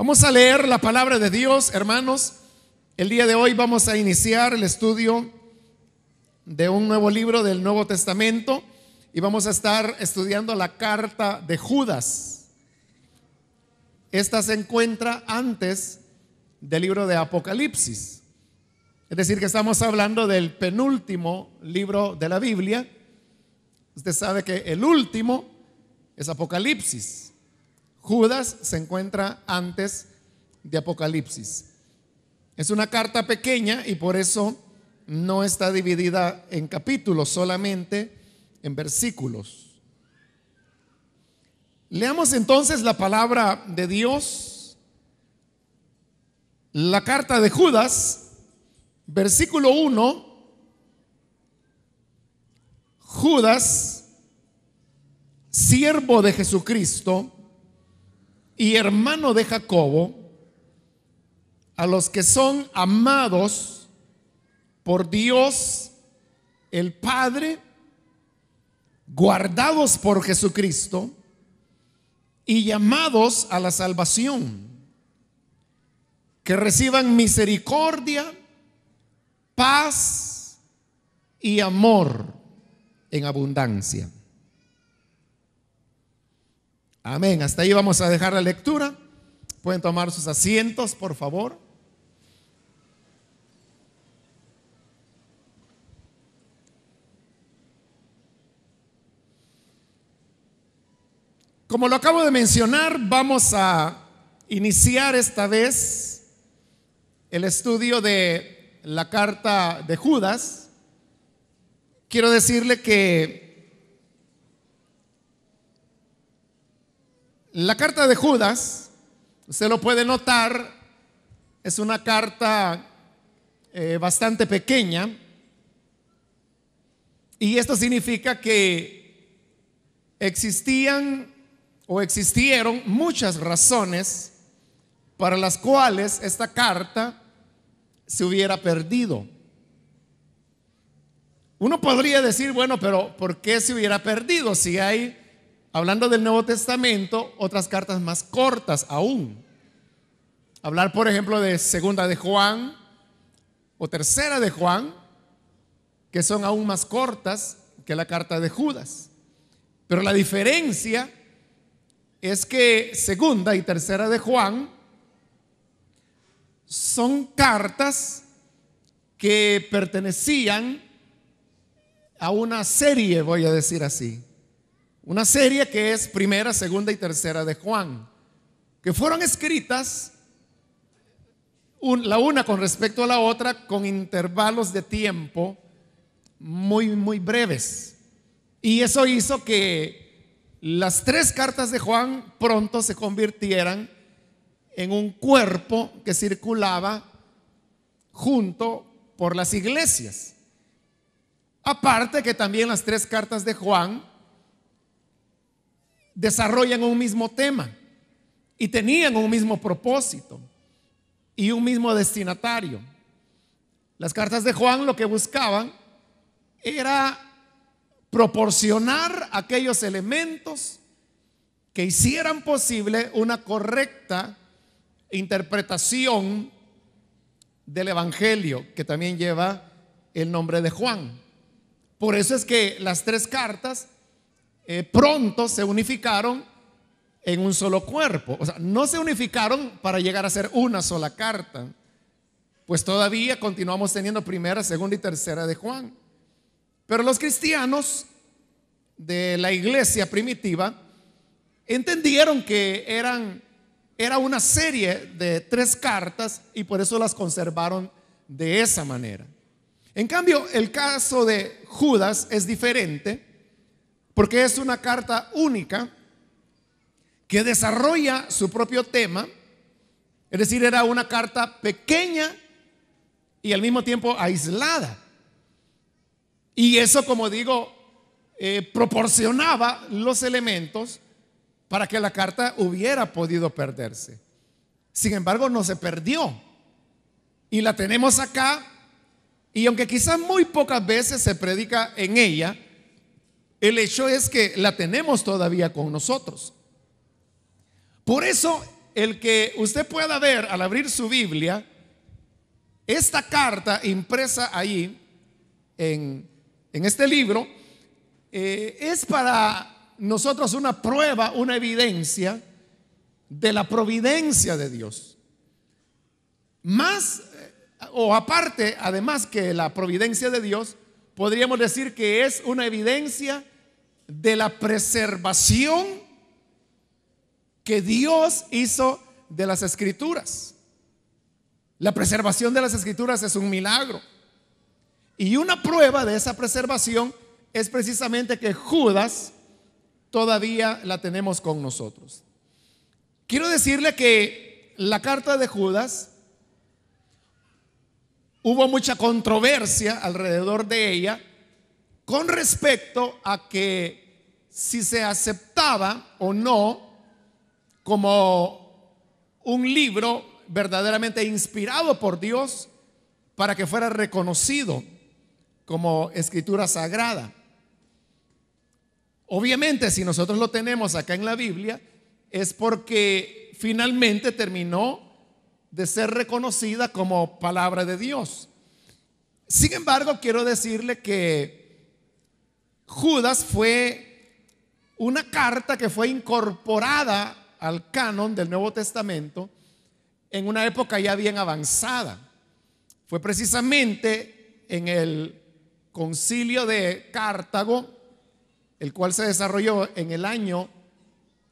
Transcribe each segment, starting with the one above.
Vamos a leer la palabra de Dios, hermanos. El día de hoy vamos a iniciar el estudio de un nuevo libro del Nuevo Testamento y vamos a estar estudiando la carta de Judas. Esta se encuentra antes del libro de Apocalipsis. Es decir, que estamos hablando del penúltimo libro de la Biblia. Usted sabe que el último es Apocalipsis. Judas se encuentra antes de Apocalipsis. Es una carta pequeña y por eso no está dividida en capítulos, solamente en versículos. Leamos entonces la palabra de Dios, la carta de Judas, versículo 1. Judas, siervo de Jesucristo, y hermano de Jacobo, a los que son amados por Dios el Padre, guardados por Jesucristo y llamados a la salvación, que reciban misericordia, paz y amor en abundancia. Amén. Hasta ahí vamos a dejar la lectura. Pueden tomar sus asientos, por favor. Como lo acabo de mencionar, vamos a iniciar esta vez el estudio de la carta de Judas. Quiero decirle que La carta de Judas, usted lo puede notar, es una carta eh, bastante pequeña. Y esto significa que existían o existieron muchas razones para las cuales esta carta se hubiera perdido. Uno podría decir, bueno, pero ¿por qué se hubiera perdido si hay hablando del Nuevo Testamento, otras cartas más cortas aún. Hablar, por ejemplo, de segunda de Juan o tercera de Juan, que son aún más cortas que la carta de Judas. Pero la diferencia es que segunda y tercera de Juan son cartas que pertenecían a una serie, voy a decir así, una serie que es primera, segunda y tercera de Juan, que fueron escritas la una con respecto a la otra con intervalos de tiempo muy, muy breves. Y eso hizo que las tres cartas de Juan pronto se convirtieran en un cuerpo que circulaba junto por las iglesias. Aparte que también las tres cartas de Juan desarrollan un mismo tema y tenían un mismo propósito y un mismo destinatario. Las cartas de Juan lo que buscaban era proporcionar aquellos elementos que hicieran posible una correcta interpretación del Evangelio, que también lleva el nombre de Juan. Por eso es que las tres cartas eh, pronto se unificaron en un solo cuerpo. O sea, no se unificaron para llegar a ser una sola carta, pues todavía continuamos teniendo primera, segunda y tercera de Juan. Pero los cristianos de la iglesia primitiva entendieron que eran era una serie de tres cartas y por eso las conservaron de esa manera. En cambio, el caso de Judas es diferente porque es una carta única que desarrolla su propio tema, es decir, era una carta pequeña y al mismo tiempo aislada. Y eso, como digo, eh, proporcionaba los elementos para que la carta hubiera podido perderse. Sin embargo, no se perdió. Y la tenemos acá. Y aunque quizás muy pocas veces se predica en ella, el hecho es que la tenemos todavía con nosotros. Por eso, el que usted pueda ver al abrir su Biblia, esta carta impresa ahí en, este libro, eh, es para nosotros una prueba, una evidencia de la providencia de Dios. Más eh, o aparte, además que la providencia de Dios, podríamos decir que es una evidencia de la preservación que Dios hizo de las escrituras. La preservación de las escrituras es un milagro. Y una prueba de esa preservación es precisamente que Judas todavía la tenemos con nosotros. Quiero decirle que la carta de Judas hubo mucha controversia alrededor de ella con respecto a que si se aceptaba o no como un libro verdaderamente inspirado por Dios para que fuera reconocido como escritura sagrada. Obviamente, si nosotros lo tenemos acá en la Biblia, es porque finalmente terminó de ser reconocida como palabra de Dios. Sin embargo, quiero decirle que Judas fue una carta que fue incorporada al canon del Nuevo Testamento en una época ya bien avanzada. Fue precisamente en el concilio de Cartago, el cual se desarrolló en el año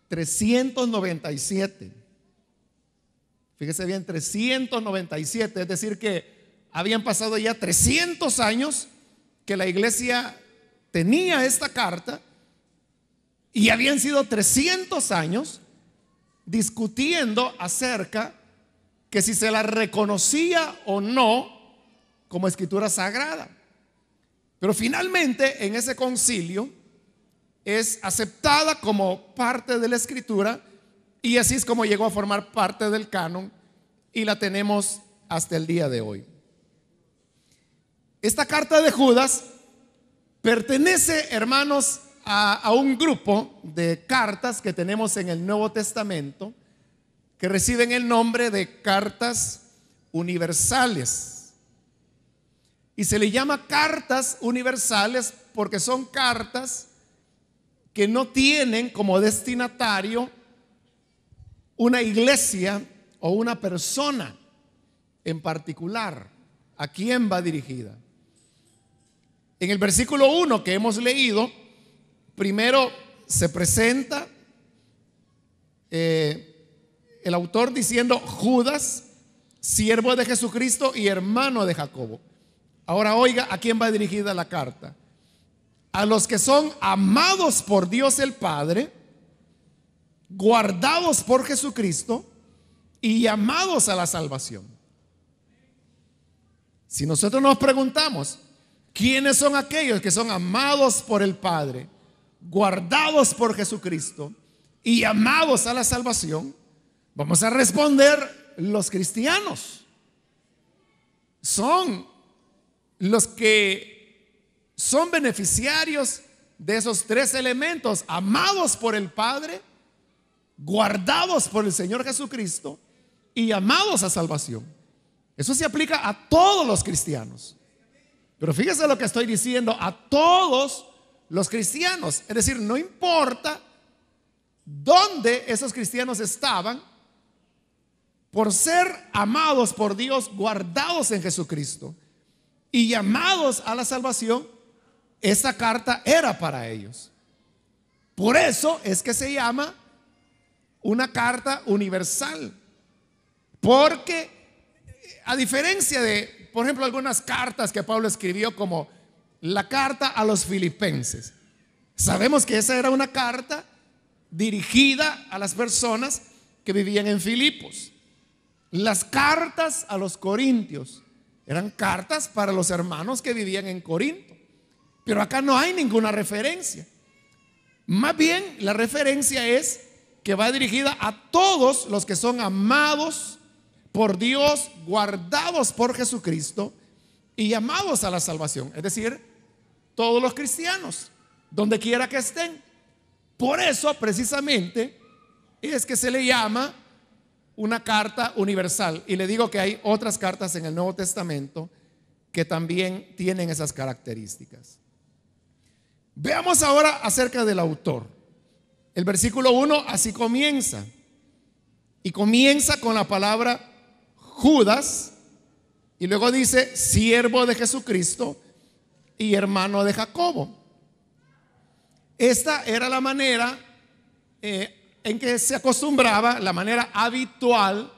397. Fíjese bien, 397, es decir que habían pasado ya 300 años que la iglesia tenía esta carta y habían sido 300 años discutiendo acerca que si se la reconocía o no como escritura sagrada. Pero finalmente en ese concilio es aceptada como parte de la escritura y así es como llegó a formar parte del canon y la tenemos hasta el día de hoy. Esta carta de Judas pertenece, hermanos, a, un grupo de cartas que tenemos en el Nuevo Testamento que reciben el nombre de cartas universales. Y se le llama cartas universales porque son cartas que no tienen como destinatario una iglesia o una persona en particular. ¿A quién va dirigida? En el versículo 1 que hemos leído, primero se presenta eh, el autor diciendo Judas, siervo de Jesucristo y hermano de Jacobo. Ahora oiga a quién va dirigida la carta. A los que son amados por Dios el Padre guardados por Jesucristo y llamados a la salvación. Si nosotros nos preguntamos, ¿quiénes son aquellos que son amados por el Padre, guardados por Jesucristo y llamados a la salvación? Vamos a responder los cristianos. Son los que son beneficiarios de esos tres elementos, amados por el Padre, guardados por el Señor Jesucristo y llamados a salvación. Eso se aplica a todos los cristianos. Pero fíjese lo que estoy diciendo, a todos los cristianos. Es decir, no importa dónde esos cristianos estaban, por ser amados por Dios, guardados en Jesucristo y llamados a la salvación, Esa carta era para ellos. Por eso es que se llama una carta universal. Porque, a diferencia de, por ejemplo, algunas cartas que Pablo escribió, como la carta a los filipenses, sabemos que esa era una carta dirigida a las personas que vivían en Filipos. Las cartas a los corintios eran cartas para los hermanos que vivían en Corinto. Pero acá no hay ninguna referencia. Más bien, la referencia es que va dirigida a todos los que son amados por Dios, guardados por Jesucristo y llamados a la salvación. Es decir, todos los cristianos, donde quiera que estén. Por eso, precisamente, es que se le llama una carta universal. Y le digo que hay otras cartas en el Nuevo Testamento que también tienen esas características. Veamos ahora acerca del autor. El versículo 1 así comienza. Y comienza con la palabra Judas. Y luego dice, siervo de Jesucristo y hermano de Jacobo. Esta era la manera eh, en que se acostumbraba, la manera habitual,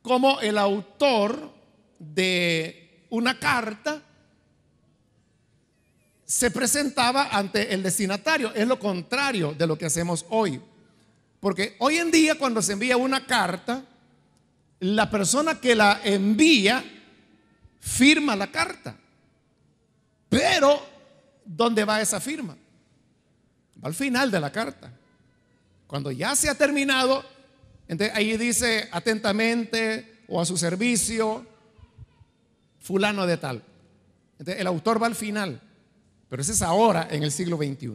como el autor de una carta se presentaba ante el destinatario. Es lo contrario de lo que hacemos hoy. Porque hoy en día cuando se envía una carta, la persona que la envía firma la carta. Pero, ¿dónde va esa firma? Va al final de la carta. Cuando ya se ha terminado, entonces ahí dice atentamente o a su servicio, fulano de tal. Entonces el autor va al final. Pero ese es ahora en el siglo XXI.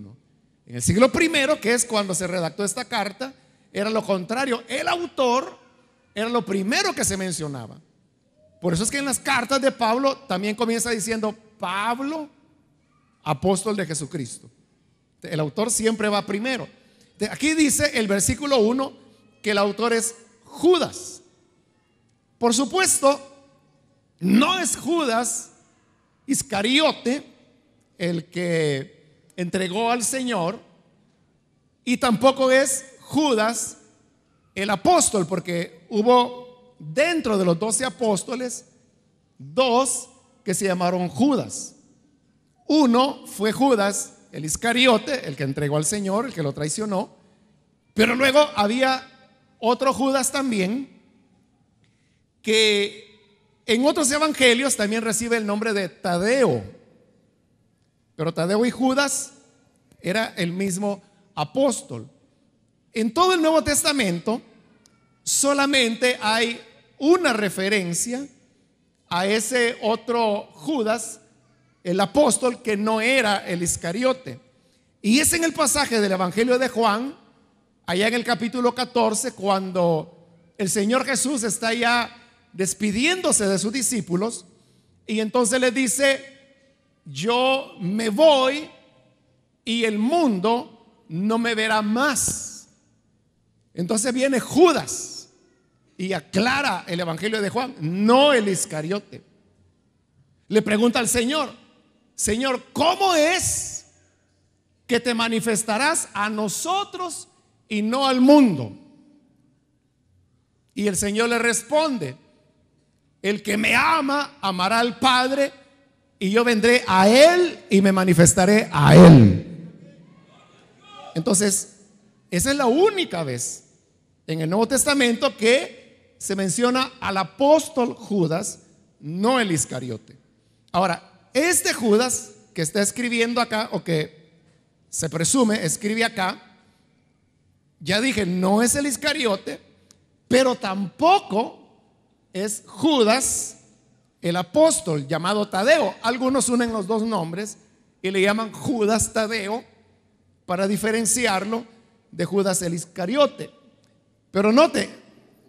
En el siglo I, que es cuando se redactó esta carta, era lo contrario. El autor era lo primero que se mencionaba. Por eso es que en las cartas de Pablo también comienza diciendo Pablo, apóstol de Jesucristo. El autor siempre va primero. Aquí dice el versículo 1 que el autor es Judas. Por supuesto, no es Judas Iscariote, el que entregó al Señor, y tampoco es Judas el apóstol, porque hubo dentro de los doce apóstoles dos que se llamaron Judas. Uno fue Judas, el Iscariote, el que entregó al Señor, el que lo traicionó, pero luego había otro Judas también, que en otros evangelios también recibe el nombre de Tadeo. Pero Tadeo y Judas era el mismo apóstol. En todo el Nuevo Testamento solamente hay una referencia a ese otro Judas, el apóstol que no era el Iscariote. Y es en el pasaje del Evangelio de Juan, allá en el capítulo 14, cuando el Señor Jesús está ya despidiéndose de sus discípulos y entonces le dice, yo me voy y el mundo no me verá más. Entonces viene Judas y aclara el Evangelio de Juan, no el Iscariote. Le pregunta al Señor, Señor, ¿cómo es que te manifestarás a nosotros y no al mundo? Y el Señor le responde, el que me ama amará al Padre y yo vendré a Él y me manifestaré a Él. Entonces, esa es la única vez en el Nuevo Testamento que se menciona al apóstol Judas, no el Iscariote. Ahora, este Judas que está escribiendo acá, o que se presume escribe acá, ya dije, no es el Iscariote, pero tampoco es Judas el apóstol llamado Tadeo. Algunos unen los dos nombres y le llaman Judas Tadeo para diferenciarlo de Judas el Iscariote. Pero note,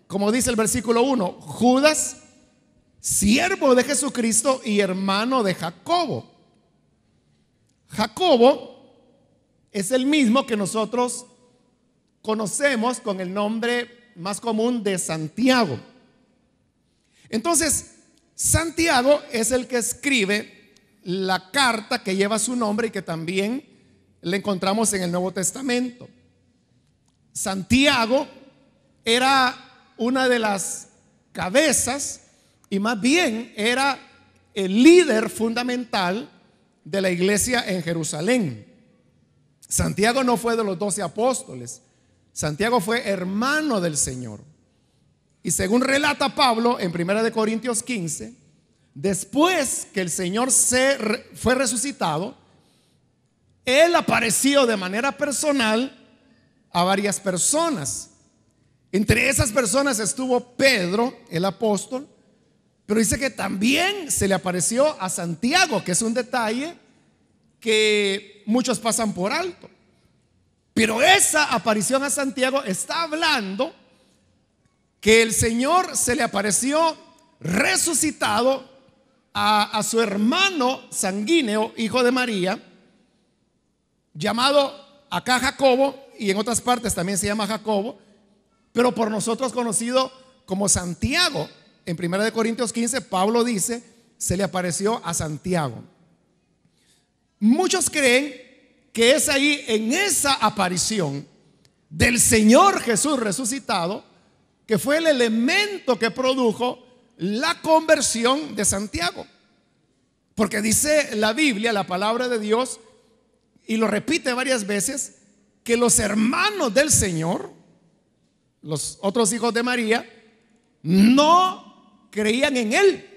como dice el versículo 1, Judas, siervo de Jesucristo y hermano de Jacobo. Jacobo es el mismo que nosotros conocemos con el nombre más común de Santiago. Entonces, Santiago es el que escribe la carta que lleva su nombre y que también le encontramos en el Nuevo Testamento. Santiago era una de las cabezas y más bien era el líder fundamental de la iglesia en Jerusalén. Santiago no fue de los doce apóstoles, Santiago fue hermano del Señor. Y según relata Pablo en 1 Corintios 15, después que el Señor se fue resucitado, Él apareció de manera personal a varias personas. Entre esas personas estuvo Pedro, el apóstol, pero dice que también se le apareció a Santiago, que es un detalle que muchos pasan por alto. Pero esa aparición a Santiago está hablando que el Señor se le apareció resucitado a, su hermano sanguíneo, hijo de María, llamado acá Jacobo, y en otras partes también se llama Jacobo, pero por nosotros conocido como Santiago. En 1 Corintios 15, Pablo dice, se le apareció a Santiago. Muchos creen que es ahí, en esa aparición del Señor Jesús resucitado, que fue el elemento que produjo la conversión de Santiago. Porque dice la Biblia, la palabra de Dios, y lo repite varias veces, que los hermanos del Señor, los otros hijos de María, no creían en Él.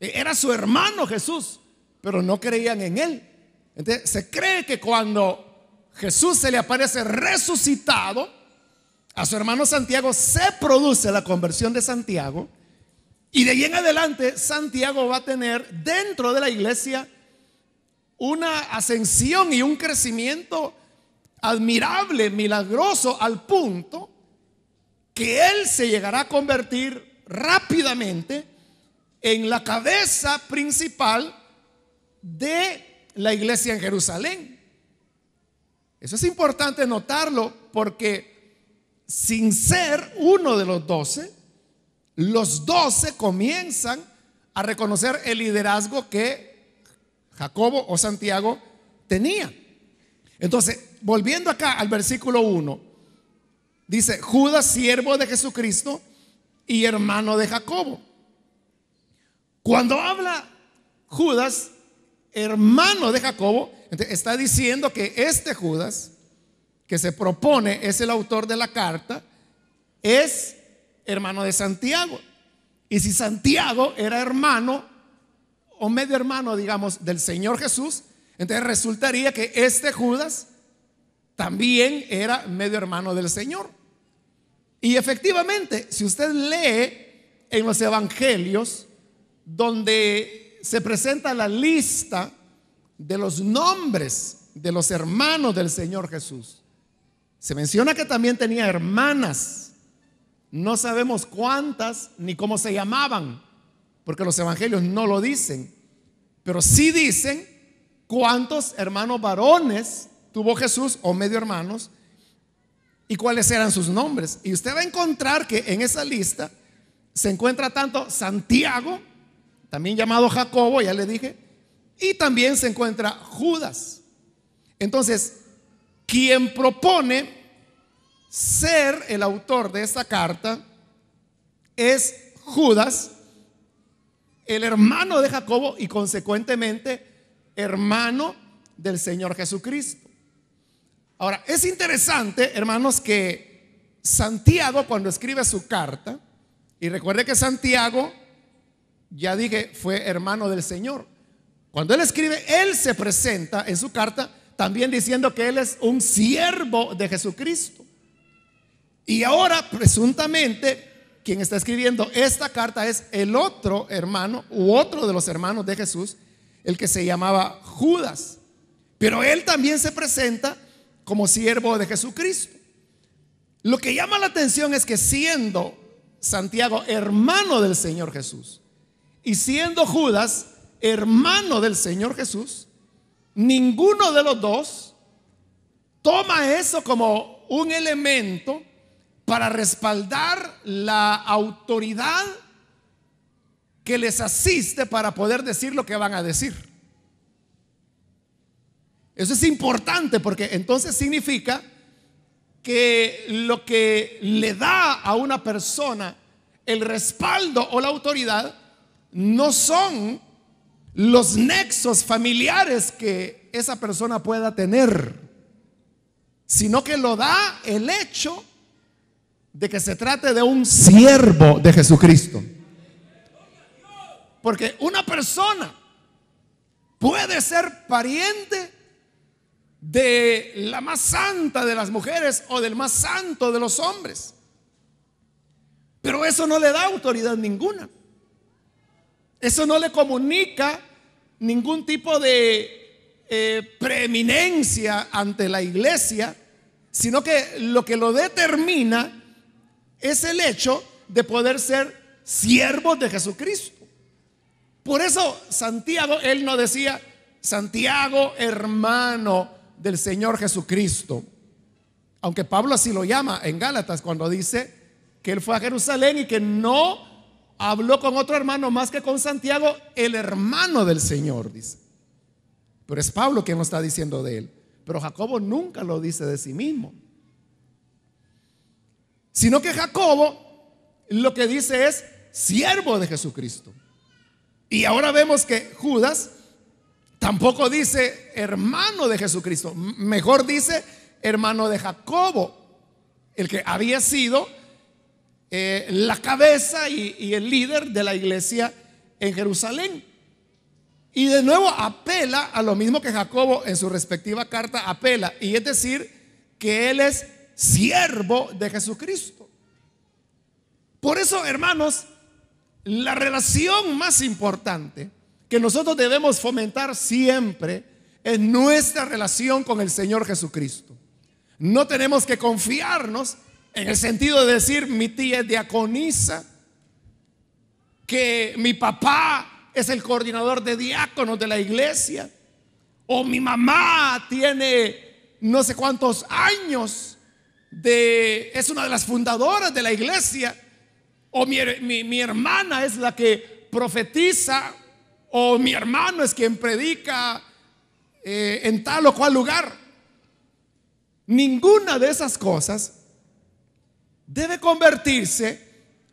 Era su hermano Jesús, pero no creían en Él. Entonces se cree que cuando Jesús se le aparece resucitado, a su hermano Santiago, se produce la conversión de Santiago. Y de ahí en adelante, Santiago va a tener dentro de la iglesia una ascensión y un crecimiento admirable, milagroso, al punto que él se llegará a convertir rápidamente en la cabeza principal de la iglesia en Jerusalén. Eso es importante notarlo porque sin ser uno de los doce, los doce comienzan a reconocer el liderazgo que Jacobo o Santiago tenía. Entonces, volviendo acá al versículo 1, dice, Judas, siervo de Jesucristo y hermano de Jacobo. Cuando habla Judas, hermano de Jacobo, está diciendo que este Judas que se propone es el autor de la carta, es hermano de Santiago. Y si Santiago era hermano o medio hermano, digamos, del Señor Jesús, entonces resultaría que este Judas también era medio hermano del Señor. Y efectivamente, si usted lee en los evangelios, donde se presenta la lista de los nombres de los hermanos del Señor Jesús, se menciona que también tenía hermanas. No sabemos cuántas ni cómo se llamaban, porque los evangelios no lo dicen. Pero sí dicen cuántos hermanos varones tuvo Jesús o medio hermanos y cuáles eran sus nombres. Y usted va a encontrar que en esa lista se encuentra tanto Santiago, también llamado Jacobo, ya le dije, y también se encuentra Judas. Entonces, quien propone ser el autor de esta carta es Judas, el hermano de Jacobo y consecuentemente hermano del Señor Jesucristo. Ahora, es interesante, hermanos, que Santiago cuando escribe su carta, y recuerde que Santiago, ya dije, fue hermano del Señor. Cuando él escribe, él se presenta en su carta también diciendo que él es un siervo de Jesucristo. Y ahora, presuntamente, quien está escribiendo esta carta es el otro hermano u otro de los hermanos de Jesús, el que se llamaba Judas. Pero él también se presenta como siervo de Jesucristo. Lo que llama la atención es que siendo Santiago hermano del Señor Jesús y siendo Judas hermano del Señor Jesús, ninguno de los dos toma eso como un elemento para respaldar la autoridad que les asiste para poder decir lo que van a decir. Eso es importante porque entonces significa que lo que le da a una persona el respaldo o la autoridad no son los nexos familiares que esa persona pueda tener, sino que lo da el hecho de que se trate de un siervo de Jesucristo. Porque una persona puede ser pariente de la más santa de las mujeres o del más santo de los hombres. Pero eso no le da autoridad ninguna. Eso no le comunica ningún tipo de eh, preeminencia ante la iglesia, sino que lo que lo determina es el hecho de poder ser siervos de Jesucristo. Por eso Santiago, él no decía, Santiago hermano del Señor Jesucristo, aunque Pablo así lo llama en Gálatas cuando dice que él fue a Jerusalén y que no habló con otro hermano más que con Santiago, el hermano del Señor, dice. Pero es Pablo quien lo está diciendo de él. Pero Jacobo nunca lo dice de sí mismo. Sino que Jacobo lo que dice es siervo de Jesucristo. Y ahora vemos que Judas tampoco dice hermano de Jesucristo. Mejor dice hermano de Jacobo, el que había sido eh, la cabeza y, y el líder de la iglesia en Jerusalén. Y de nuevo apela a lo mismo que Jacobo en su respectiva carta apela, y es decir, que él es siervo de Jesucristo. Por eso, hermanos, la relación más importante que nosotros debemos fomentar siempre es nuestra relación con el Señor Jesucristo. No tenemos que confiarnos en el sentido de decir, mi tía es diaconisa, que mi papá es el coordinador de diáconos de la iglesia, o mi mamá tiene no sé cuántos años de, es una de las fundadoras de la iglesia, o mi, hermana es la que profetiza, o mi hermano es quien predica eh, en tal o cual lugar. Ninguna de esas cosas debe convertirse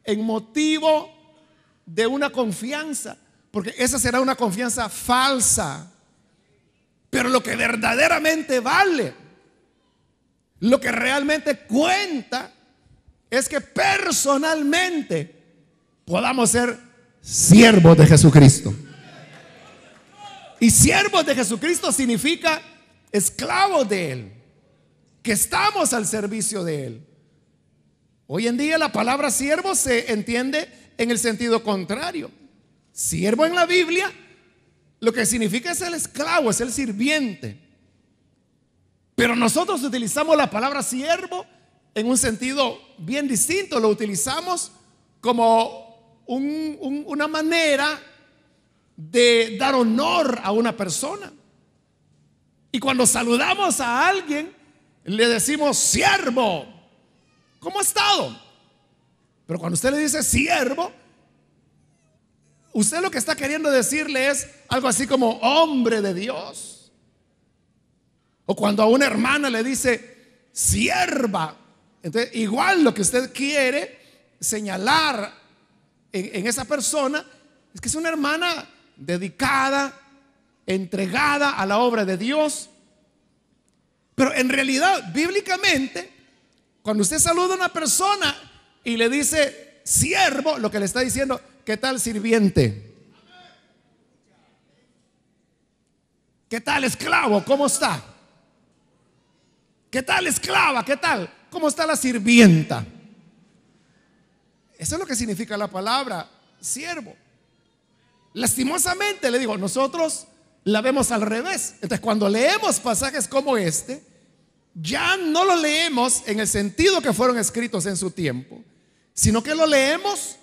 en motivo de una confianza, porque esa será una confianza falsa. Pero lo que verdaderamente vale, lo que realmente cuenta, es que personalmente podamos ser siervos de Jesucristo. Y siervos de Jesucristo significa esclavos de Él, que estamos al servicio de Él. Hoy en día la palabra siervo se entiende en el sentido contrario. Siervo en la Biblia lo que significa es el esclavo, es el sirviente. Pero nosotros utilizamos la palabra siervo en un sentido bien distinto. Lo utilizamos como una manera de dar honor a una persona. Y cuando saludamos a alguien, le decimos siervo. ¿Cómo ha estado? Pero cuando usted le dice siervo, usted lo que está queriendo decirle es algo así como hombre de Dios. O cuando a una hermana le dice sierva, entonces igual lo que usted quiere señalar en, esa persona es que es una hermana dedicada, entregada a la obra de Dios. Pero en realidad, bíblicamente, cuando usted saluda a una persona y le dice siervo, lo que le está diciendo, ¿qué tal sirviente? ¿Qué tal esclavo? ¿Cómo está? ¿Qué tal esclava? ¿Qué tal? ¿Cómo está la sirvienta? Eso es lo que significa la palabra siervo. Lastimosamente, le digo, nosotros la vemos al revés. Entonces, cuando leemos pasajes como este, ya no lo leemos en el sentido que fueron escritos en su tiempo, sino que lo leemos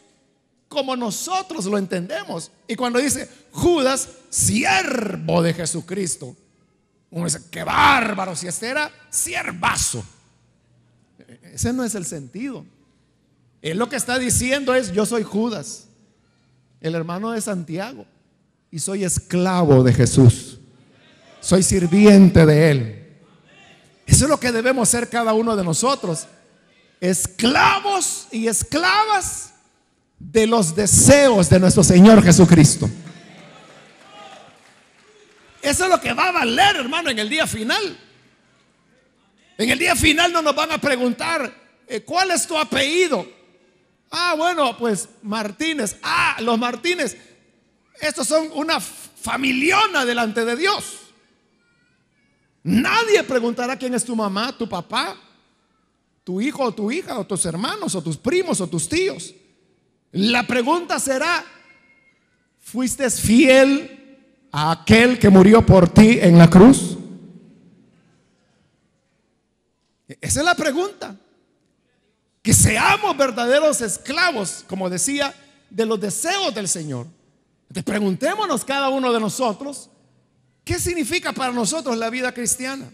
como nosotros lo entendemos. Y cuando dice Judas, siervo de Jesucristo, uno dice, que bárbaro, si este era siervazo. Ese no es el sentido. Él lo que está diciendo es, yo soy Judas, el hermano de Santiago, y soy esclavo de Jesús. Soy sirviente de él. Eso es lo que debemos ser cada uno de nosotros. Esclavos y esclavas de los deseos de nuestro Señor Jesucristo. Eso es lo que va a valer, hermano, en el día final. En el día final no nos van a preguntar, eh, ¿cuál es tu apellido? Ah, bueno, pues Martínez. Ah, los Martínez. Estos son una familiona delante de Dios. Nadie preguntará quién es tu mamá, tu papá, tu hijo o tu hija, o tus hermanos, o tus primos, o tus tíos. La pregunta será, ¿fuiste fiel a aquel que murió por ti en la cruz? Esa es la pregunta. Que seamos verdaderos esclavos, como decía, de los deseos del Señor. Entonces, preguntémonos cada uno de nosotros ¿Qué significa para nosotros la vida cristiana?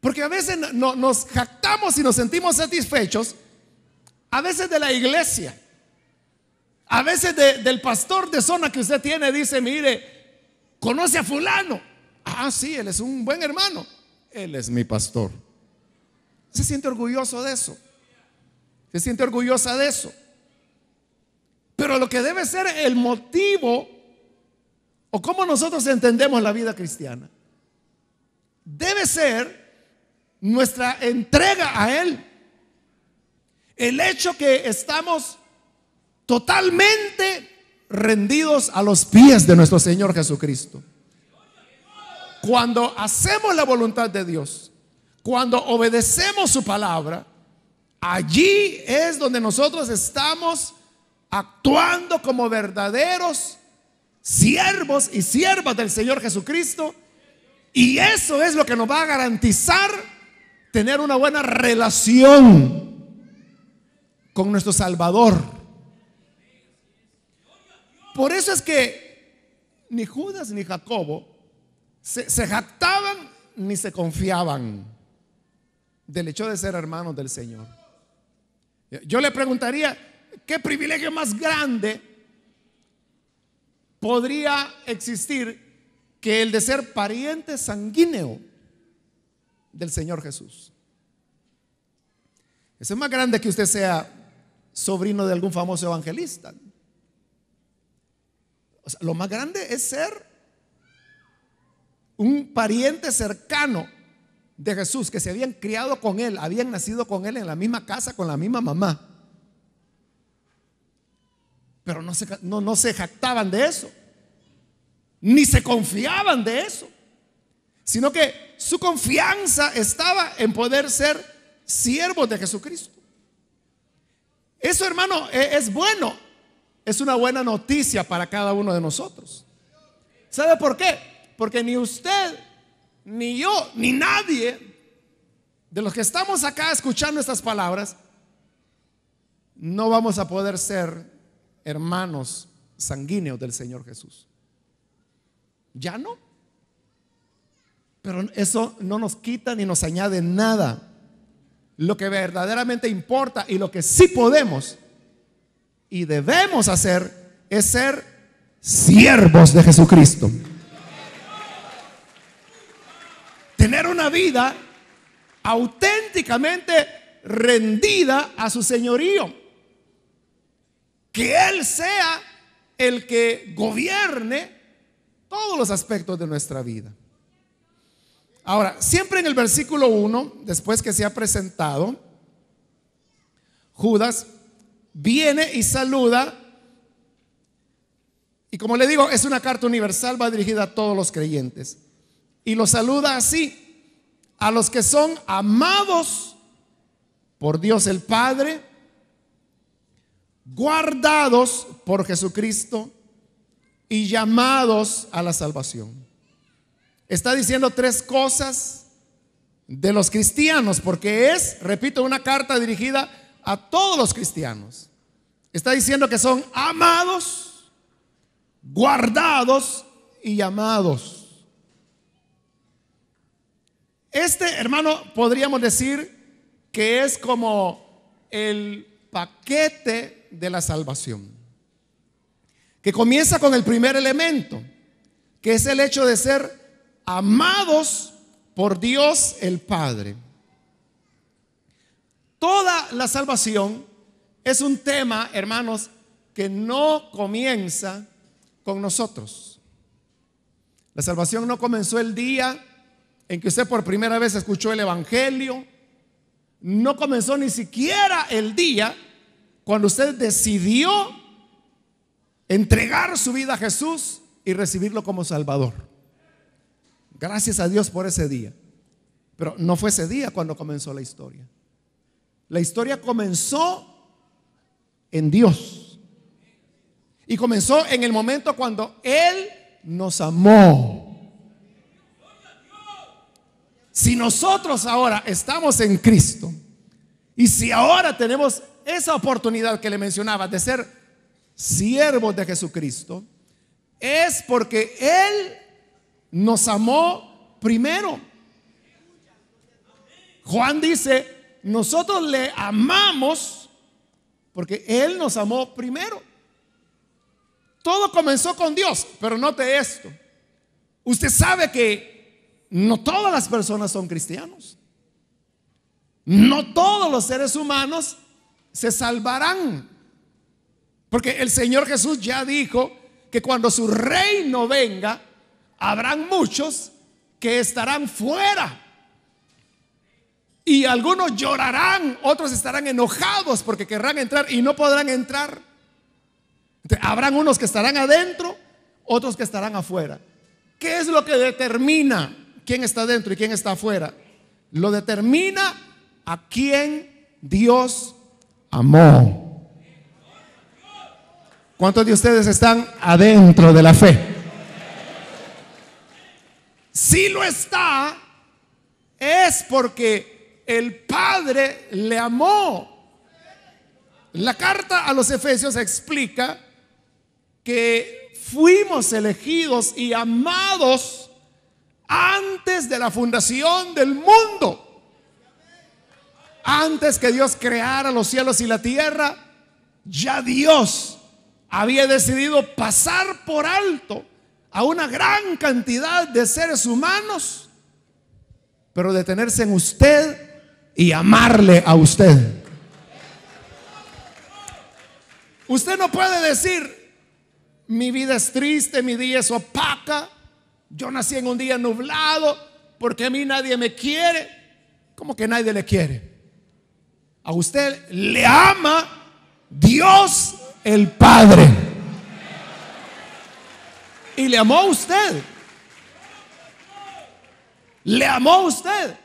Porque a veces nos jactamos y nos sentimos satisfechos, a veces de la iglesia, a veces del pastor de zona que usted tiene, dice, mire, conoce a fulano. Ah, sí, él es un buen hermano. Él es mi pastor. Se siente orgulloso de eso. Se siente orgullosa de eso. Pero lo que debe ser el motivo como cómo nosotros entendemos la vida cristiana? Debe ser nuestra entrega a Él. El hecho que estamos totalmente rendidos a los pies de nuestro Señor Jesucristo. Cuando hacemos la voluntad de Dios, cuando obedecemos su palabra, allí es donde nosotros estamos actuando como verdaderos siervos y siervas del Señor Jesucristo. Y eso es lo que nos va a garantizar tener una buena relación con nuestro Salvador. Por eso es que ni Judas ni Jacobo se, jactaban ni se confiaban del hecho de ser hermanos del Señor. Yo le preguntaría, ¿qué privilegio más grande podría existir que el de ser pariente sanguíneo del Señor Jesús. Eso es más grande que usted sea sobrino de algún famoso evangelista. lo más grande es ser un pariente cercano de Jesús, que se habían criado con él, habían nacido con él en la misma casa, con la misma mamá. Pero no se, no, no se jactaban de eso, ni se confiaban de eso, sino que su confianza estaba en poder ser siervos de Jesucristo. Eso, hermano, es, es bueno, es una buena noticia para cada uno de nosotros. ¿Sabe por qué? Porque ni usted, ni yo, ni nadie de los que estamos acá escuchando estas palabras, no vamos a poder ser hermanos sanguíneos del Señor Jesús. Ya no. Pero eso no nos quita ni nos añade nada. Lo que verdaderamente importa y lo que sí podemos y debemos hacer es ser siervos de Jesucristo. Tener una vida auténticamente rendida a su señorío que Él sea el que gobierne todos los aspectos de nuestra vida. Ahora, siempre en el versículo 1, después que se ha presentado, Judas viene y saluda. Y como le digo, es una carta universal, va dirigida a todos los creyentes. Y lo saluda así, a los que son amados por Dios el Padre, guardados por Jesucristo y llamados a la salvación. Está diciendo tres cosas de los cristianos, porque es, repito, una carta dirigida a todos los cristianos. Está diciendo que son amados, guardados y llamados. Este, hermano, podríamos decir que es como el paquete de la salvación, que comienza con el primer elemento, que es el hecho de ser amados por Dios el Padre. Toda la salvación es un tema, hermanos, que no comienza con nosotros. La salvación no comenzó el día en que usted por primera vez escuchó el Evangelio, no comenzó ni siquiera el día cuando usted decidió entregar su vida a Jesús y recibirlo como Salvador. Gracias a Dios por ese día. Pero no fue ese día cuando comenzó la historia. La historia comenzó en Dios. Y comenzó en el momento cuando Él nos amó. Si nosotros ahora estamos en Cristo y si ahora tenemos esa oportunidad que le mencionaba de ser siervos de Jesucristo es porque Él nos amó primero. Juan dice, nosotros le amamos porque Él nos amó primero. Todo comenzó con Dios, pero note esto. Usted sabe que no todas las personas son cristianos. No todos los seres humanos se salvarán. Porque el Señor Jesús ya dijo que cuando su reino venga, habrán muchos que estarán fuera. Y algunos llorarán, otros estarán enojados porque querrán entrar y no podrán entrar. habrán unos que estarán adentro, otros que estarán afuera. ¿Qué es lo que determina quién está dentro y quién está afuera? Lo determina a quién Dios amó. ¿Cuántos de ustedes están adentro de la fe? Si lo está, es porque el Padre le amó. La carta a los Efesios explica que fuimos elegidos y amados antes de la fundación del mundo. Antes que Dios creara los cielos y la tierra, ya Dios había decidido pasar por alto a una gran cantidad de seres humanos, pero detenerse en usted y amarle a usted. Usted no puede decir, mi vida es triste, mi día es opaca, yo nací en un día nublado, porque a mí nadie me quiere. como que nadie le quiere? A usted le ama Dios el Padre. Y le amó a usted. Le amó a usted.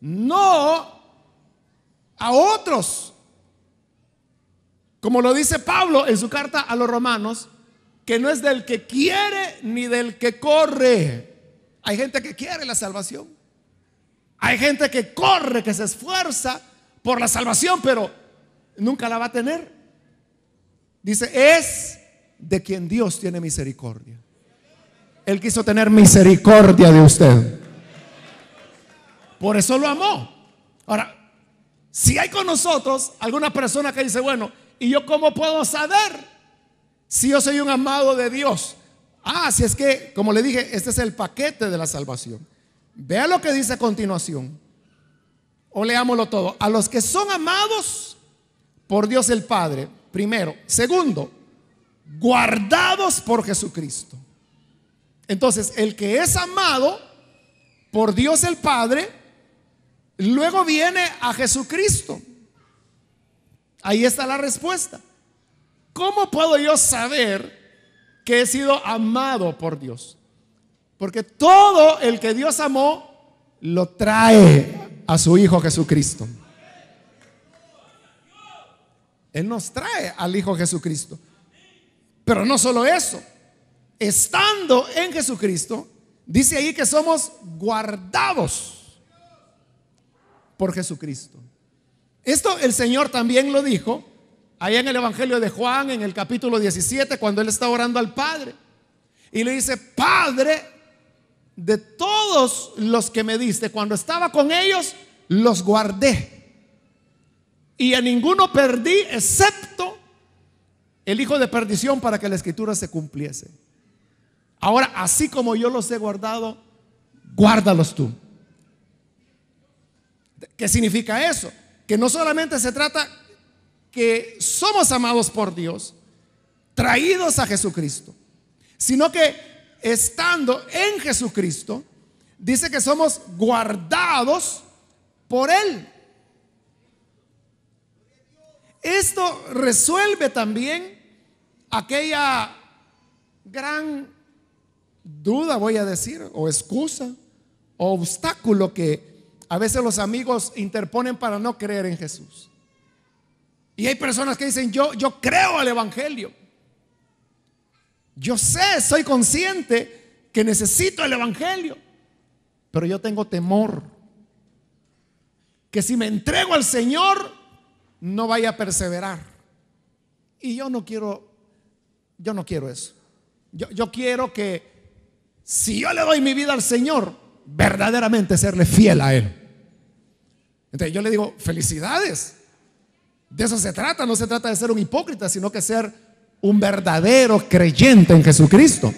No a otros. Como lo dice Pablo en su carta a los romanos, que no es del que quiere ni del que corre. Hay gente que quiere la salvación. Hay gente que corre, que se esfuerza, por la salvación, pero nunca la va a tener. Dice, es de quien Dios tiene misericordia. Él quiso tener misericordia de usted. Por eso lo amó. Ahora, si hay con nosotros alguna persona que dice, bueno, ¿y yo cómo puedo saber si yo soy un amado de Dios? Ah, si es que, como le dije, este es el paquete de la salvación. Vea lo que dice a continuación. O leámoslo todo. A los que son amados por Dios el Padre, primero. Segundo, guardados por Jesucristo. Entonces, el que es amado por Dios el Padre, luego viene a Jesucristo. Ahí está la respuesta. ¿Cómo puedo yo saber que he sido amado por Dios? Porque todo el que Dios amó, lo trae a su Hijo Jesucristo. Él nos trae al Hijo Jesucristo. Pero no solo eso, estando en Jesucristo, dice ahí que somos guardados por Jesucristo. Esto el Señor también lo dijo Ahí en el Evangelio de Juan, en el capítulo 17, cuando Él está orando al Padre. Y le dice, Padre, de todos los que me diste cuando estaba con ellos, los guardé. Y a ninguno perdí excepto el hijo de perdición para que la escritura se cumpliese. Ahora, así como yo los he guardado, guárdalos tú. ¿Qué significa eso? Que no solamente se trata que somos amados por Dios, traídos a Jesucristo, sino que estando en Jesucristo, dice que somos guardados por Él. Esto resuelve también aquella gran duda, voy a decir, o excusa, o obstáculo que a veces los amigos interponen para no creer en Jesús. Y hay personas que dicen, yo, yo creo al Evangelio. Yo sé, soy consciente que necesito el Evangelio, pero yo tengo temor que si me entrego al Señor, no vaya a perseverar. Y yo no quiero, yo no quiero eso. Yo, yo quiero que si yo le doy mi vida al Señor, verdaderamente serle fiel a Él. Entonces yo le digo, felicidades. De eso se trata, no se trata de ser un hipócrita, sino que ser un verdadero creyente en Jesucristo.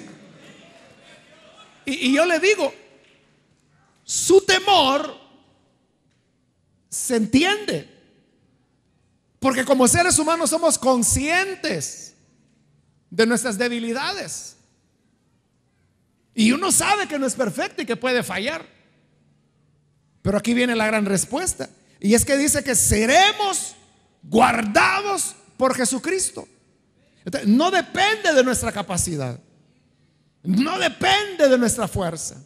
Y, yo le digo, su temor se entiende, porque como seres humanos somos conscientes de nuestras debilidades. Y uno sabe que no es perfecto y que puede fallar. Pero aquí viene la gran respuesta. Y es que dice que seremos guardados por Jesucristo no depende de nuestra capacidad. No depende de nuestra fuerza.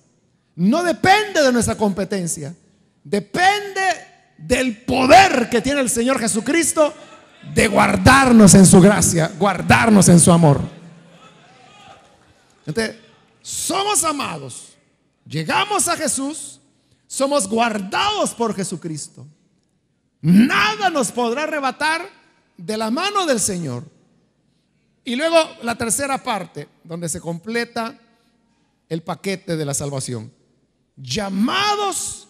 No depende de nuestra competencia. Depende del poder que tiene el Señor Jesucristo de guardarnos en su gracia, guardarnos en su amor. somos amados, llegamos a Jesús, somos guardados por Jesucristo. Nada nos podrá arrebatar de la mano del Señor. Y luego la tercera parte, donde se completa el paquete de la salvación. Llamados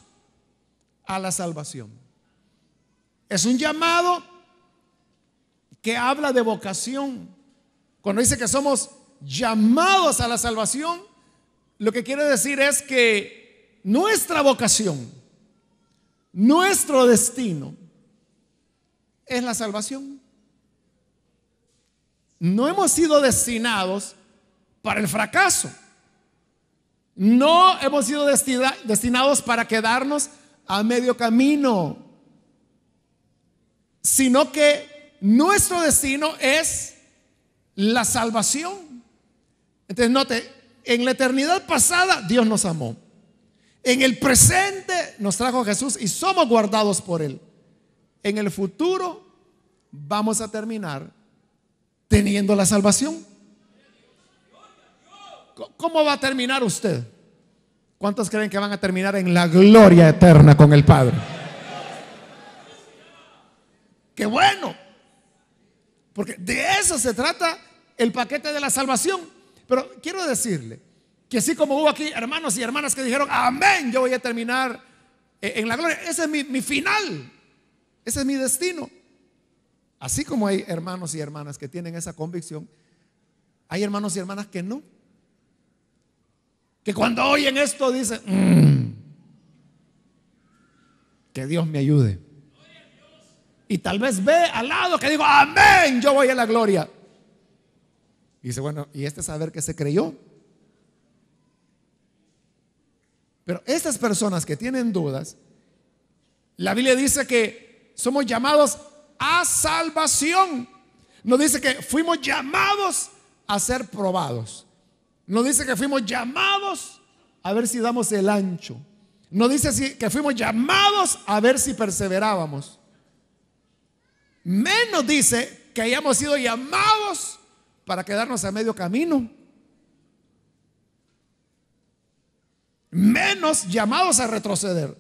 a la salvación. Es un llamado que habla de vocación. Cuando dice que somos llamados a la salvación, lo que quiere decir es que nuestra vocación, nuestro destino es la salvación no hemos sido destinados para el fracaso. No hemos sido destinados para quedarnos a medio camino, sino que nuestro destino es la salvación. Entonces, note, en la eternidad pasada Dios nos amó. En el presente nos trajo Jesús y somos guardados por Él. En el futuro vamos a terminar teniendo la salvación. ¿Cómo va a terminar usted? ¿Cuántos creen que van a terminar en la gloria eterna con el Padre? ¡Qué bueno! Porque de eso se trata el paquete de la salvación. Pero quiero decirle que así como hubo aquí hermanos y hermanas que dijeron, amén, yo voy a terminar eh, en la gloria. Ese es mi, mi final. Ese es mi destino. Así como hay hermanos y hermanas que tienen esa convicción, hay hermanos y hermanas que no. Que cuando oyen esto dicen, mm, que Dios me ayude. Y tal vez ve al lado que digo, amén, yo voy a la gloria. dice, bueno, ¿y este saber que se creyó? Pero estas personas que tienen dudas, la Biblia dice que somos llamados a salvación. Nos dice que fuimos llamados a ser probados. Nos dice que fuimos llamados a ver si damos el ancho. Nos dice que fuimos llamados a ver si perseverábamos. Menos dice que hayamos sido llamados para quedarnos a medio camino. Menos llamados a retroceder.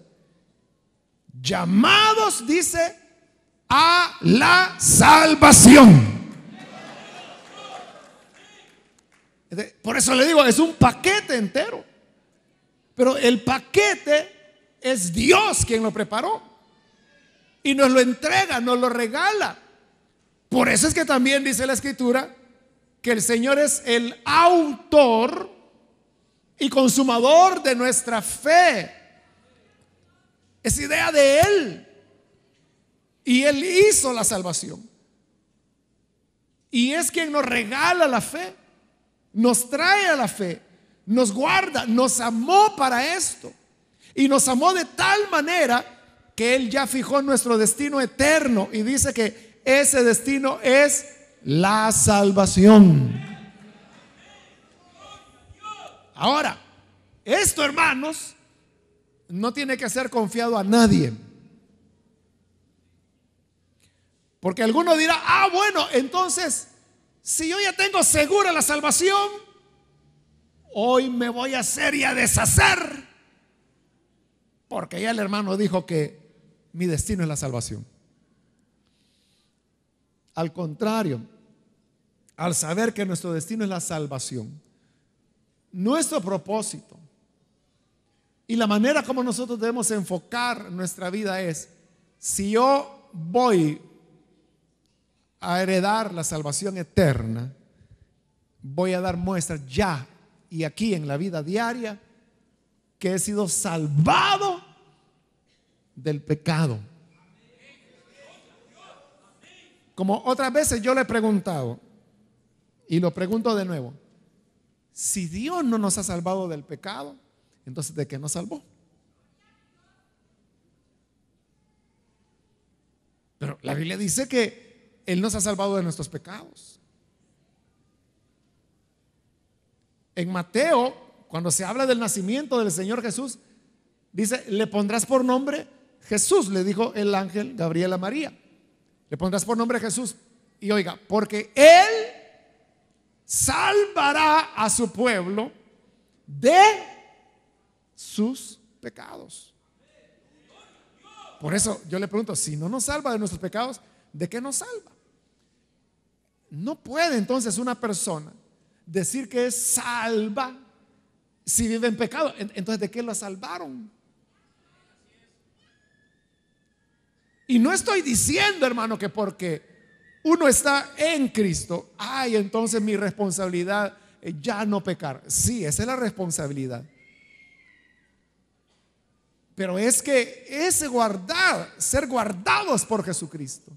Llamados, dice, a la salvación. Este, por eso le digo, es un paquete entero. Pero el paquete es Dios quien lo preparó. Y nos lo entrega, nos lo regala. Por eso es que también dice la escritura que el Señor es el autor y consumador de nuestra fe. Es idea de Él. Y Él hizo la salvación. Y es quien nos regala la fe, nos trae a la fe, nos guarda, nos amó para esto. Y nos amó de tal manera que Él ya fijó nuestro destino eterno y dice que ese destino es la salvación. Ahora, esto hermanos, no tiene que ser confiado a nadie. Porque alguno dirá, ah, bueno, entonces, si yo ya tengo segura la salvación, hoy me voy a hacer y a deshacer. Porque ya el hermano dijo que mi destino es la salvación. Al contrario, al saber que nuestro destino es la salvación, nuestro propósito y la manera como nosotros debemos enfocar nuestra vida es, si yo voy a heredar la salvación eterna, voy a dar muestras ya y aquí en la vida diaria que he sido salvado del pecado. Como otras veces yo le he preguntado, y lo pregunto de nuevo, si Dios no nos ha salvado del pecado, entonces ¿de qué nos salvó? Pero la Biblia dice que él nos ha salvado de nuestros pecados. En Mateo, cuando se habla del nacimiento del Señor Jesús, dice, le pondrás por nombre Jesús, le dijo el ángel Gabriel a María. Le pondrás por nombre Jesús. Y oiga, porque Él salvará a su pueblo de sus pecados. Por eso yo le pregunto, si no nos salva de nuestros pecados, ¿de qué nos salva? No puede entonces una persona decir que es salva si vive en pecado. Entonces, ¿de qué la salvaron? Y no estoy diciendo, hermano, que porque uno está en Cristo, ay, entonces mi responsabilidad es ya no pecar. Sí, esa es la responsabilidad. Pero es que ese guardar, ser guardados por Jesucristo,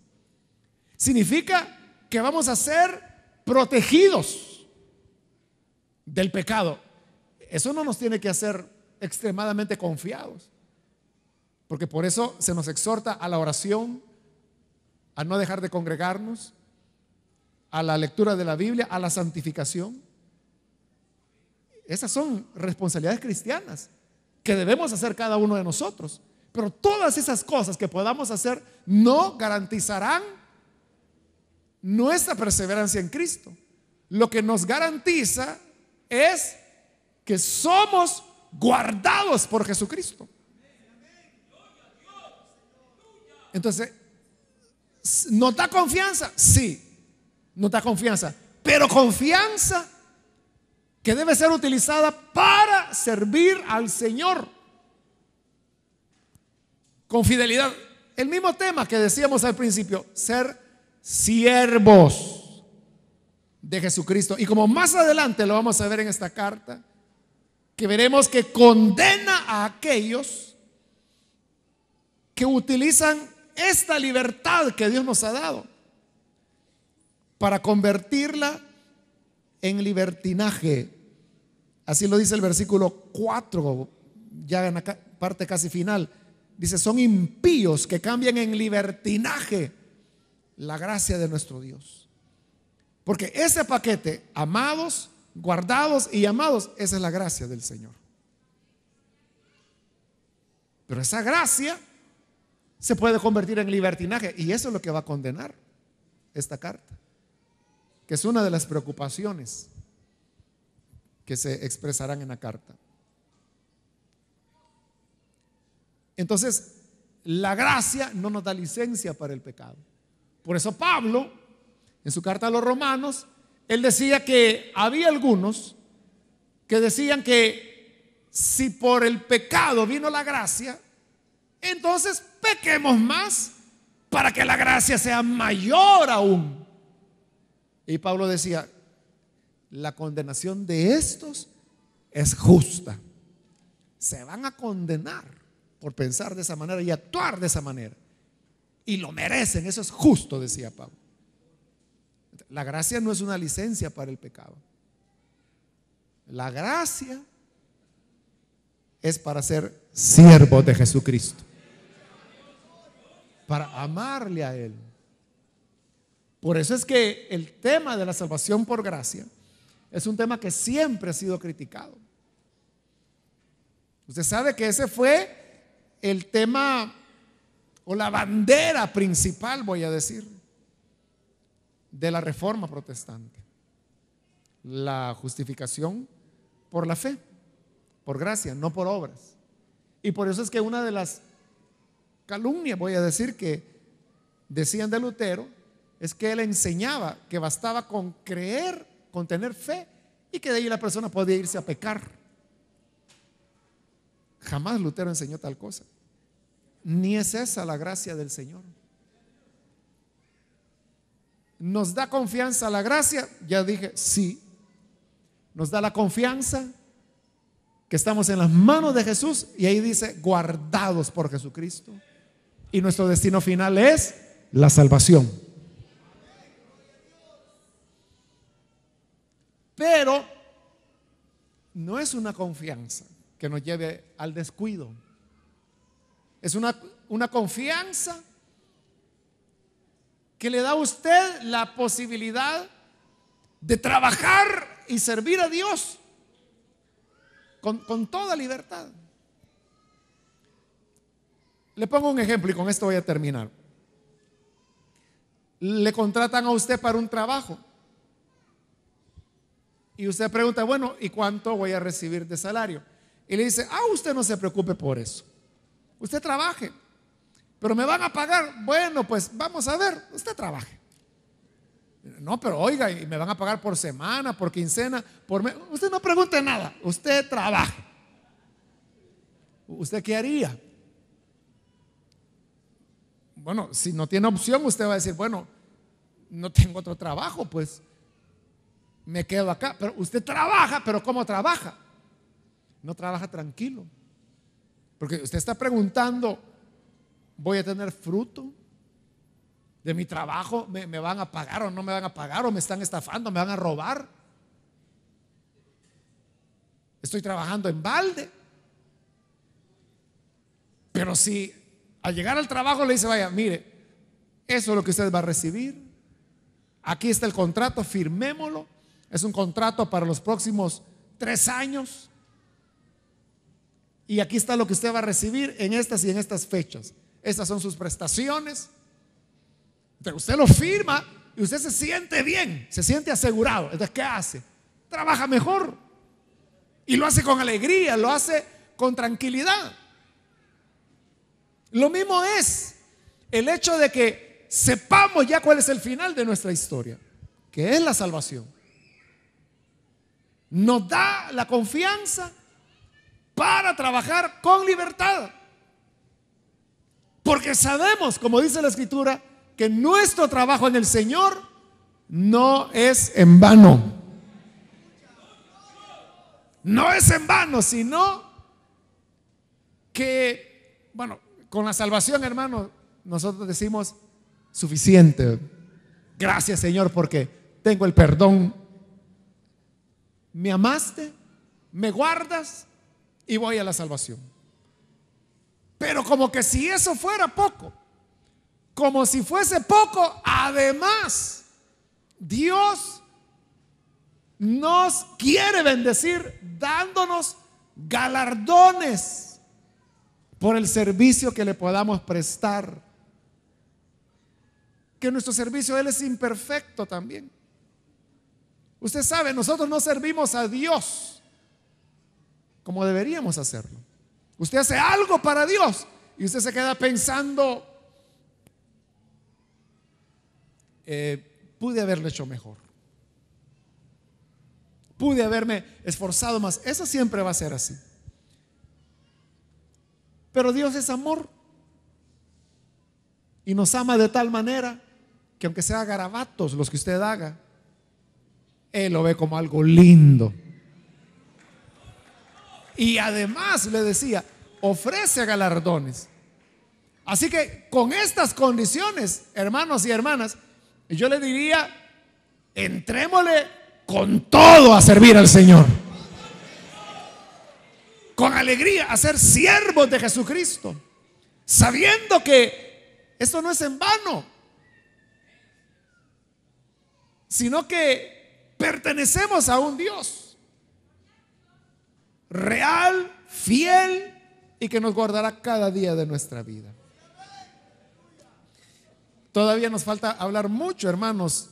significa que vamos a ser protegidos del pecado. Eso no nos tiene que hacer extremadamente confiados, porque por eso se nos exhorta a la oración, a no dejar de congregarnos, a la lectura de la Biblia, a la santificación. Esas son responsabilidades cristianas que debemos hacer cada uno de nosotros. Pero todas esas cosas que podamos hacer no garantizarán nuestra perseverancia en Cristo. Lo que nos garantiza es que somos guardados por Jesucristo. Entonces, ¿No da confianza? Sí, No da confianza. Pero confianza que debe ser utilizada para servir al Señor. Con fidelidad. El mismo tema que decíamos al principio, ser siervos de Jesucristo. Y como más adelante lo vamos a ver en esta carta, que veremos que condena a aquellos que utilizan esta libertad que Dios nos ha dado para convertirla en libertinaje. Así lo dice el versículo 4, ya en la parte casi final. Dice, son impíos que cambian en libertinaje la gracia de nuestro Dios. Porque ese paquete, amados, guardados y amados, esa es la gracia del Señor. Pero esa gracia se puede convertir en libertinaje y eso es lo que va a condenar esta carta, que es una de las preocupaciones que se expresarán en la carta. Entonces, la gracia no nos da licencia para el pecado. Por eso Pablo, en su carta a los romanos, él decía que había algunos que decían que si por el pecado vino la gracia, entonces pequemos más para que la gracia sea mayor aún. Y Pablo decía, la condenación de estos es justa. Se van a condenar por pensar de esa manera y actuar de esa manera. Y lo merecen, eso es justo, decía Pablo. La gracia no es una licencia para el pecado. La gracia es para ser siervo de Jesucristo. Para amarle a Él. Por eso es que el tema de la salvación por gracia es un tema que siempre ha sido criticado. Usted sabe que ese fue el tema o la bandera principal, voy a decir, de la reforma protestante. La justificación por la fe, por gracia, no por obras. Y por eso es que una de las calumnias, voy a decir, que decían de Lutero, es que él enseñaba que bastaba con creer, con tener fe, y que de ahí la persona podía irse a pecar. Jamás Lutero enseñó tal cosa. Ni es esa la gracia del Señor. ¿Nos da confianza la gracia? Ya dije, sí. Nos da la confianza que estamos en las manos de Jesús y ahí dice, guardados por Jesucristo. Y nuestro destino final es la salvación. Pero no es una confianza que nos lleve al descuido es una, una confianza que le da a usted la posibilidad de trabajar y servir a Dios con, con, toda libertad. Le pongo un ejemplo y con esto voy a terminar. Le contratan a usted para un trabajo y usted pregunta, bueno, ¿y cuánto voy a recibir de salario? Y le dice, ah, usted no se preocupe por eso usted trabaje. Pero me van a pagar. Bueno, pues vamos a ver, usted trabaje. No, pero oiga, y me van a pagar por semana, por quincena, por mes. Usted no pregunte nada, usted trabaje. ¿Usted qué haría? Bueno, si no tiene opción, usted va a decir, bueno, no tengo otro trabajo, pues me quedo acá. Pero usted trabaja, pero ¿cómo trabaja? No trabaja tranquilo porque usted está preguntando, ¿voy a tener fruto de mi trabajo? ¿Me, van a pagar o no me van a pagar? ¿O me están estafando? ¿Me van a robar? Estoy trabajando en balde. Pero si al llegar al trabajo le dice, vaya, mire, eso es lo que usted va a recibir. Aquí está el contrato, firmémoslo. Es un contrato para los próximos tres años. Y aquí está lo que usted va a recibir en estas y en estas fechas. Estas son sus prestaciones. Pero usted lo firma y usted se siente bien, se siente asegurado. Entonces, ¿qué hace? Trabaja mejor. Y lo hace con alegría, lo hace con tranquilidad. Lo mismo es el hecho de que sepamos ya cuál es el final de nuestra historia, que es la salvación. Nos da la confianza para trabajar con libertad. Porque sabemos, como dice la escritura, que nuestro trabajo en el Señor no es en vano. No es en vano, sino que, bueno, con la salvación, hermano, nosotros decimos suficiente. Gracias, Señor, porque tengo el perdón. Me amaste, me guardas, y voy a la salvación. Pero como que si eso fuera poco, como si fuese poco, además Dios nos quiere bendecir dándonos galardones por el servicio que le podamos prestar. Que nuestro servicio Él es imperfecto también. Usted sabe, nosotros no servimos a Dios como deberíamos hacerlo. Usted hace algo para Dios y usted se queda pensando, eh, pude haberlo hecho mejor. Pude haberme esforzado más. Eso siempre va a ser así. Pero Dios es amor y nos ama de tal manera que aunque sea garabatos los que usted haga, Él lo ve como algo lindo. Y además le decía, ofrece galardones. Así que con estas condiciones, hermanos y hermanas, yo le diría, entrémosle con todo a servir al Señor. Con alegría, a ser siervos de Jesucristo. Sabiendo que esto no es en vano, sino que pertenecemos a un Dios real, fiel y que nos guardará cada día de nuestra vida. Todavía nos falta hablar mucho, hermanos,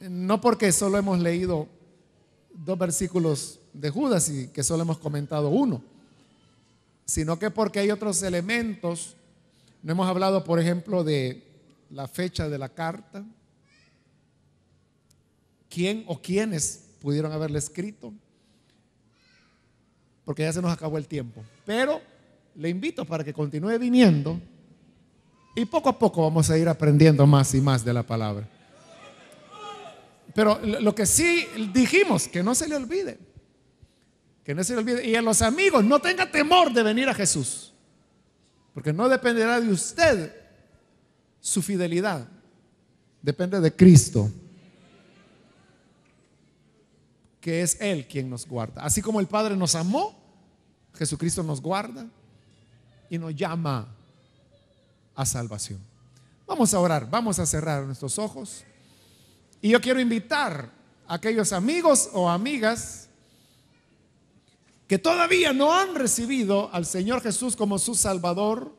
no porque solo hemos leído dos versículos de Judas y que solo hemos comentado uno, sino que porque hay otros elementos. No hemos hablado, por ejemplo, de la fecha de la carta, quién o quiénes pudieron haberle escrito porque ya se nos acabó el tiempo. Pero le invito para que continúe viniendo y poco a poco vamos a ir aprendiendo más y más de la palabra. Pero lo que sí dijimos, que no se le olvide. Que no se le olvide. Y a los amigos, no tenga temor de venir a Jesús. Porque no dependerá de usted su fidelidad. Depende de Cristo que es Él quien nos guarda. Así como el Padre nos amó, Jesucristo nos guarda y nos llama a salvación. Vamos a orar, vamos a cerrar nuestros ojos. Y yo quiero invitar a aquellos amigos o amigas que todavía no han recibido al Señor Jesús como su Salvador,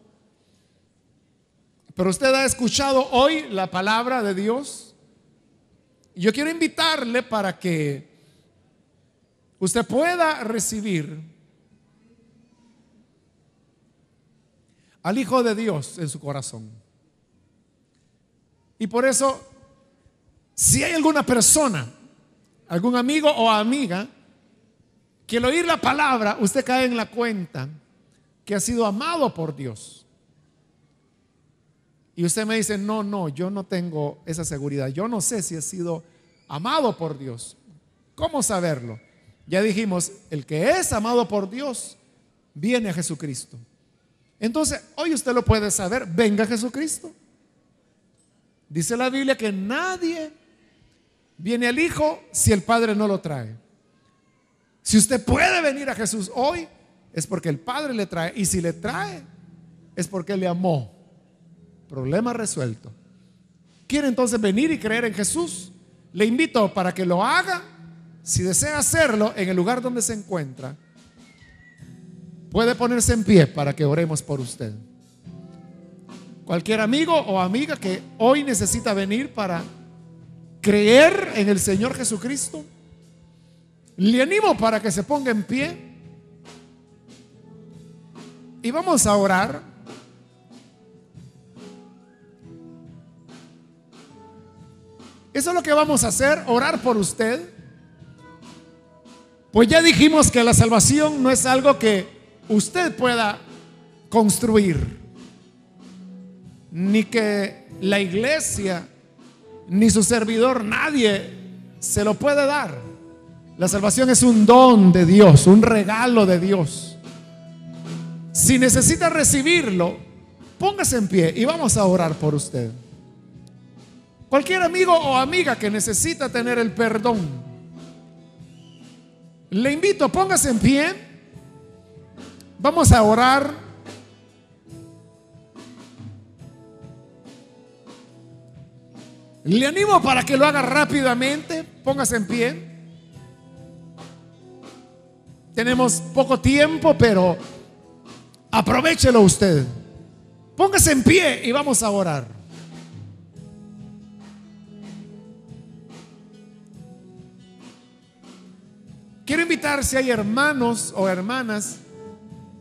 pero usted ha escuchado hoy la palabra de Dios. Yo quiero invitarle para que usted pueda recibir al Hijo de Dios en su corazón. Y por eso, si hay alguna persona, algún amigo o amiga, que al oír la palabra usted cae en la cuenta que ha sido amado por Dios. Y usted me dice, no, no, yo no tengo esa seguridad. Yo no sé si he sido amado por Dios. ¿Cómo saberlo? Ya dijimos, el que es amado por Dios viene a Jesucristo. Entonces, hoy usted lo puede saber, venga Jesucristo. Dice la Biblia que nadie viene al Hijo si el Padre no lo trae. Si usted puede venir a Jesús hoy, es porque el Padre le trae. Y si le trae, es porque le amó. Problema resuelto. ¿Quiere entonces venir y creer en Jesús? Le invito para que lo haga si desea hacerlo en el lugar donde se encuentra, puede ponerse en pie para que oremos por usted. Cualquier amigo o amiga que hoy necesita venir para creer en el Señor Jesucristo, le animo para que se ponga en pie y vamos a orar. Eso es lo que vamos a hacer, orar por usted. Pues ya dijimos que la salvación no es algo que usted pueda construir, ni que la iglesia, ni su servidor, nadie se lo puede dar. La salvación es un don de Dios, un regalo de Dios. Si necesita recibirlo, póngase en pie y vamos a orar por usted. Cualquier amigo o amiga que necesita tener el perdón le invito, póngase en pie. Vamos a orar. Le animo para que lo haga rápidamente. Póngase en pie. Tenemos poco tiempo, pero aprovechelo usted. Póngase en pie y vamos a orar. Quiero invitar si hay hermanos o hermanas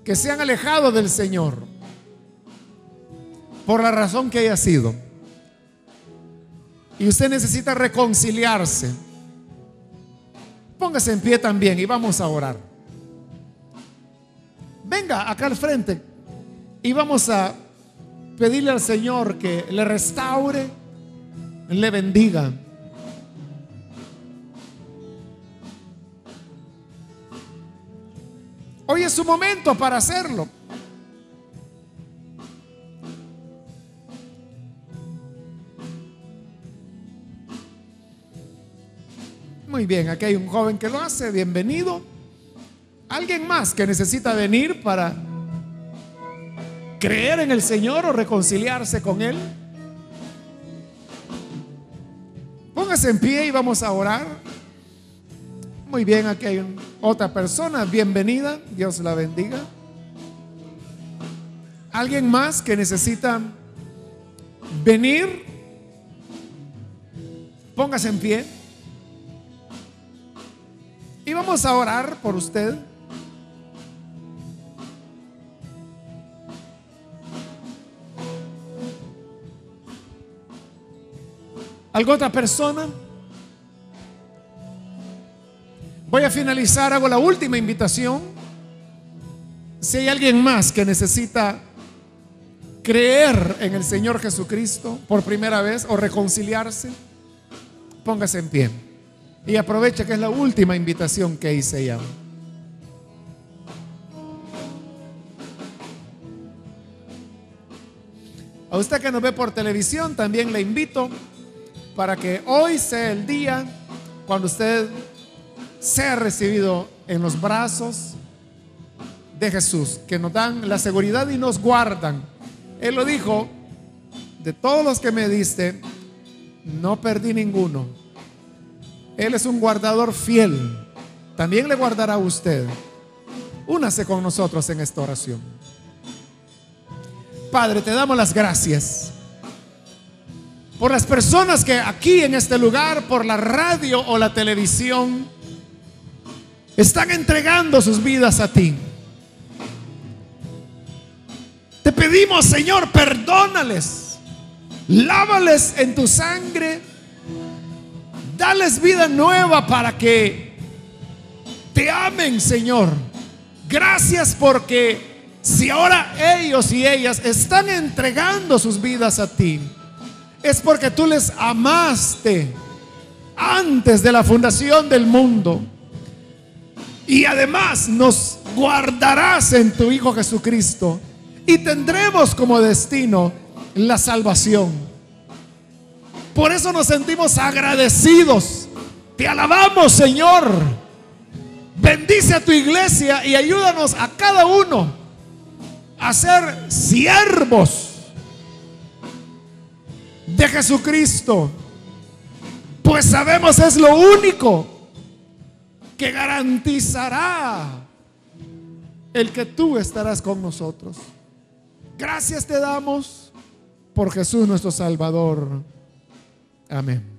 que se han alejado del Señor por la razón que haya sido. Y usted necesita reconciliarse. Póngase en pie también y vamos a orar. Venga acá al frente y vamos a pedirle al Señor que le restaure, le bendiga. Hoy es su momento para hacerlo. Muy bien, aquí hay un joven que lo hace, bienvenido. Alguien más que necesita venir para creer en el Señor o reconciliarse con Él. Póngase en pie y vamos a orar. Muy bien, aquí hay un otra persona, bienvenida, Dios la bendiga. Alguien más que necesita venir, póngase en pie. Y vamos a orar por usted. ¿Alguna otra persona? Voy a finalizar, hago la última invitación. Si hay alguien más que necesita creer en el Señor Jesucristo por primera vez o reconciliarse, póngase en pie. Y aproveche que es la última invitación que hice ya. A usted que nos ve por televisión, también le invito para que hoy sea el día cuando usted sea recibido en los brazos de Jesús, que nos dan la seguridad y nos guardan. Él lo dijo, de todos los que me diste, no perdí ninguno. Él es un guardador fiel. También le guardará a usted. Únase con nosotros en esta oración. Padre, te damos las gracias por las personas que aquí en este lugar, por la radio o la televisión, están entregando sus vidas a ti. Te pedimos, Señor, perdónales, lávales en tu sangre, dales vida nueva para que te amen, Señor. Gracias porque si ahora ellos y ellas están entregando sus vidas a ti, es porque tú les amaste antes de la fundación del mundo. Y además nos guardarás en tu Hijo Jesucristo. Y tendremos como destino la salvación. Por eso nos sentimos agradecidos. Te alabamos, Señor. Bendice a tu iglesia y ayúdanos a cada uno a ser siervos de Jesucristo. Pues sabemos es lo único que garantizará el que tú estarás con nosotros. Gracias te damos por Jesús nuestro Salvador. Amén.